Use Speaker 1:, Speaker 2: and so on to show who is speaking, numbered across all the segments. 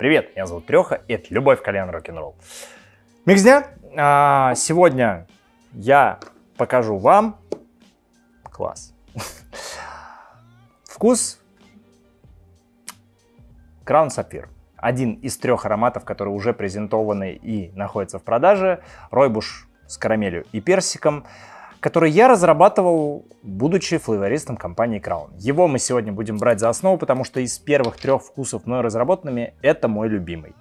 Speaker 1: Привет, меня зовут Треха, и это «Любовь, колен, рок-н-ролл». Микс А, сегодня я покажу вам... Класс. Вкус Краун Sapphire. Один из трех ароматов, которые уже презентованы и находятся в продаже. Ройбуш с карамелью и персиком который я разрабатывал, будучи флейвористом компании Crown. Его мы сегодня будем брать за основу, потому что из первых трех вкусов мной разработанными это мой любимый.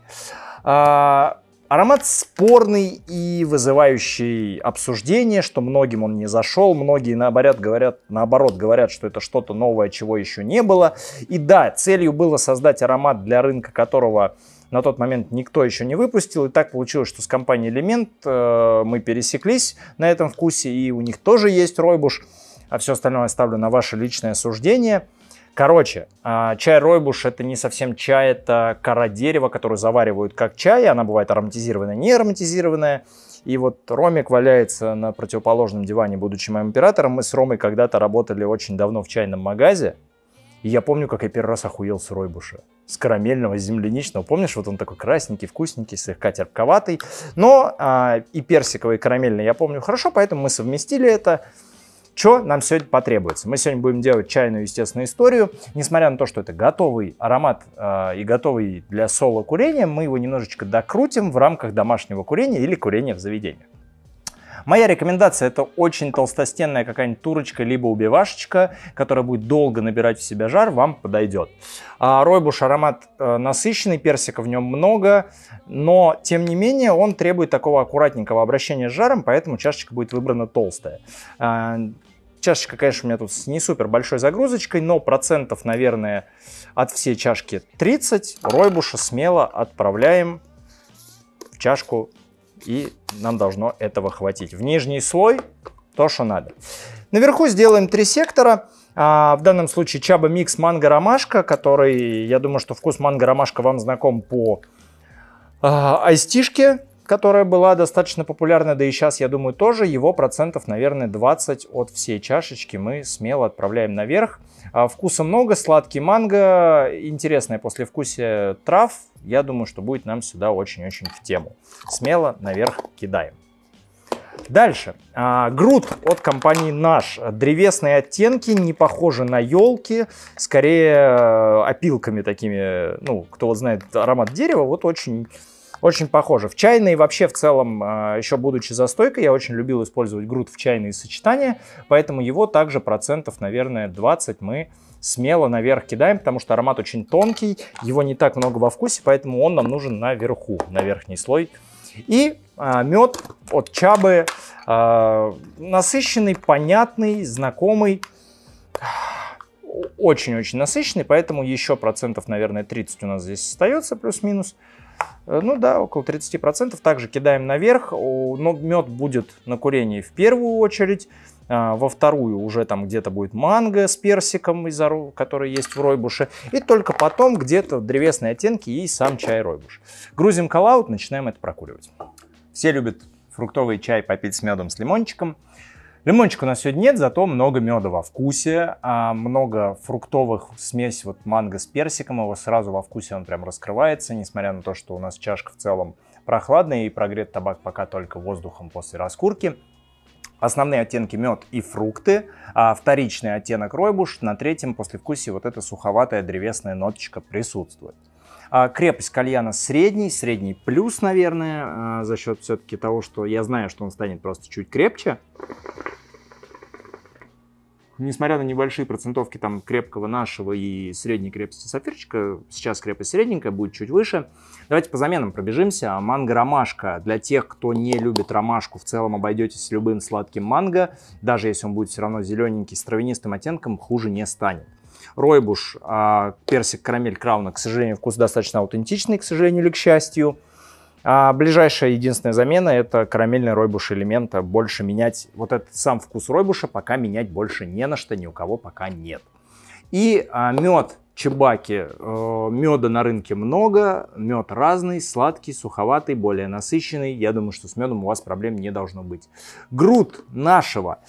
Speaker 1: А, аромат спорный и вызывающий обсуждение, что многим он не зашел, многие наоборот говорят, наоборот говорят, что это что-то новое, чего еще не было. И да, целью было создать аромат для рынка, которого на тот момент никто еще не выпустил. И так получилось, что с компанией Элемент э, мы пересеклись на этом вкусе, и у них тоже есть ройбуш, а все остальное оставлю на ваше личное суждение. Короче, а, чай ройбуш это не совсем чай, это кора дерева, которую заваривают как чай, она бывает ароматизированная, не ароматизированная. И вот Ромик валяется на противоположном диване, будучи моим оператором. Мы с Ромой когда-то работали очень давно в чайном магазе. И я помню, как я первый раз охуел с ройбуша. С карамельного, с земляничного. Помнишь, вот он такой красненький, вкусненький, слегка терпковатый. Но а, и персиковый, и карамельный я помню хорошо, поэтому мы совместили это. Что нам сегодня потребуется? Мы сегодня будем делать чайную, естественно, историю. Несмотря на то, что это готовый аромат э, и готовый для соло курения, мы его немножечко докрутим в рамках домашнего курения или курения в заведениях. Моя рекомендация это очень толстостенная какая-нибудь турочка, либо убивашечка, которая будет долго набирать в себя жар, вам подойдет. А ройбуш аромат э, насыщенный, персика в нем много, но тем не менее он требует такого аккуратненького обращения с жаром, поэтому чашечка будет выбрана толстая. А, чашечка, конечно, у меня тут с не супер большой загрузочкой, но процентов, наверное, от всей чашки 30. Ройбуша смело отправляем в чашку и нам должно этого хватить. В нижний слой то, что надо. Наверху сделаем три сектора. А, в данном случае Чаба Микс Манго Ромашка, который, я думаю, что вкус манго Ромашка вам знаком по а, айстишке которая была достаточно популярна, да и сейчас, я думаю, тоже. Его процентов, наверное, 20 от всей чашечки мы смело отправляем наверх. А, вкуса много, сладкий манго, интересное послевкусие трав. Я думаю, что будет нам сюда очень-очень в тему. Смело наверх кидаем. Дальше. А, груд от компании «Наш». Древесные оттенки, не похожи на елки, скорее э, опилками такими, ну, кто вот знает аромат дерева, вот очень очень похоже. В чайной вообще в целом, а, еще будучи за стойкой, я очень любил использовать груд в чайные сочетания, поэтому его также процентов, наверное, 20 мы смело наверх кидаем, потому что аромат очень тонкий, его не так много во вкусе, поэтому он нам нужен наверху, на верхний слой. И а, мед от Чабы, а, насыщенный, понятный, знакомый, очень-очень насыщенный, поэтому еще процентов, наверное, 30 у нас здесь остается, плюс-минус. Э, ну да, около 30%. Также кидаем наверх. Но мед будет на курении в первую очередь. А, во вторую уже там где-то будет манго с персиком, который есть в ройбуше. И только потом где-то древесные оттенки и сам чай ройбуш. Грузим коллаут, начинаем это прокуривать. Все любят фруктовый чай попить с медом, с лимончиком. Лимончика у нас сегодня нет, зато много меда во вкусе, а, много фруктовых смесь вот манго с персиком, его сразу во вкусе он прям раскрывается, несмотря на то, что у нас чашка в целом прохладная и прогрет табак пока только воздухом после раскурки. Основные оттенки мед и фрукты, а вторичный оттенок ройбуш, на третьем после послевкусии вот эта суховатая древесная ноточка присутствует. А, крепость кальяна средний, средний плюс, наверное, а, за счет все-таки того, что я знаю, что он станет просто чуть крепче несмотря на небольшие процентовки там крепкого нашего и средней крепости сапфирчика, сейчас крепость средненькая, будет чуть выше. Давайте по заменам пробежимся. Манго-ромашка. Для тех, кто не любит ромашку, в целом обойдетесь любым сладким манго. Даже если он будет все равно зелененький с травянистым оттенком, хуже не станет. Ройбуш, а персик, карамель, крауна, к сожалению, вкус достаточно аутентичный, к сожалению или к счастью. А ближайшая единственная замена – это карамельный ройбуш элемента. Больше менять, вот этот сам вкус ройбуша пока менять больше не на что, ни у кого пока нет. И а, мед чебаки. Э, меда на рынке много, мед разный, сладкий, суховатый, более насыщенный. Я думаю, что с медом у вас проблем не должно быть. Груд нашего.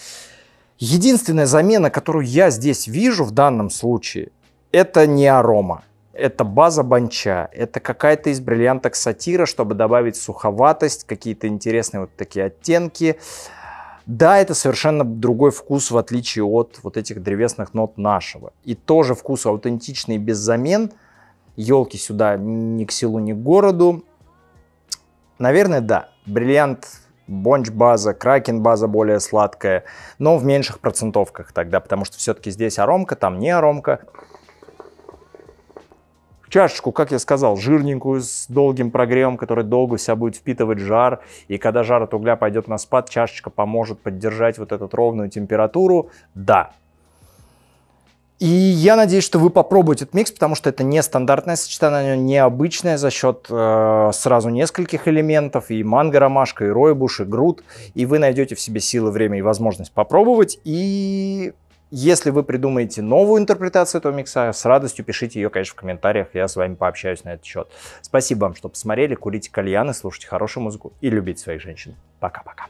Speaker 1: Единственная замена, которую я здесь вижу в данном случае, это не арома это база банча, это какая-то из бриллианток сатира, чтобы добавить суховатость, какие-то интересные вот такие оттенки. Да, это совершенно другой вкус, в отличие от вот этих древесных нот нашего. И тоже вкус аутентичный, без замен. Елки сюда ни к селу, ни к городу. Наверное, да. Бриллиант бонч-база, кракен-база более сладкая, но в меньших процентовках тогда, потому что все-таки здесь аромка, там не аромка чашечку, как я сказал, жирненькую, с долгим прогревом, который долго себя будет впитывать жар, и когда жар от угля пойдет на спад, чашечка поможет поддержать вот эту ровную температуру, да. И я надеюсь, что вы попробуете этот микс, потому что это нестандартное сочетание, необычное за счет э, сразу нескольких элементов, и манго-ромашка, и ройбуш, и груд, и вы найдете в себе силы, время и возможность попробовать, и если вы придумаете новую интерпретацию этого микса, с радостью пишите ее, конечно, в комментариях, я с вами пообщаюсь на этот счет. Спасибо вам, что посмотрели, курите кальяны, слушайте хорошую музыку и любите своих женщин. Пока-пока.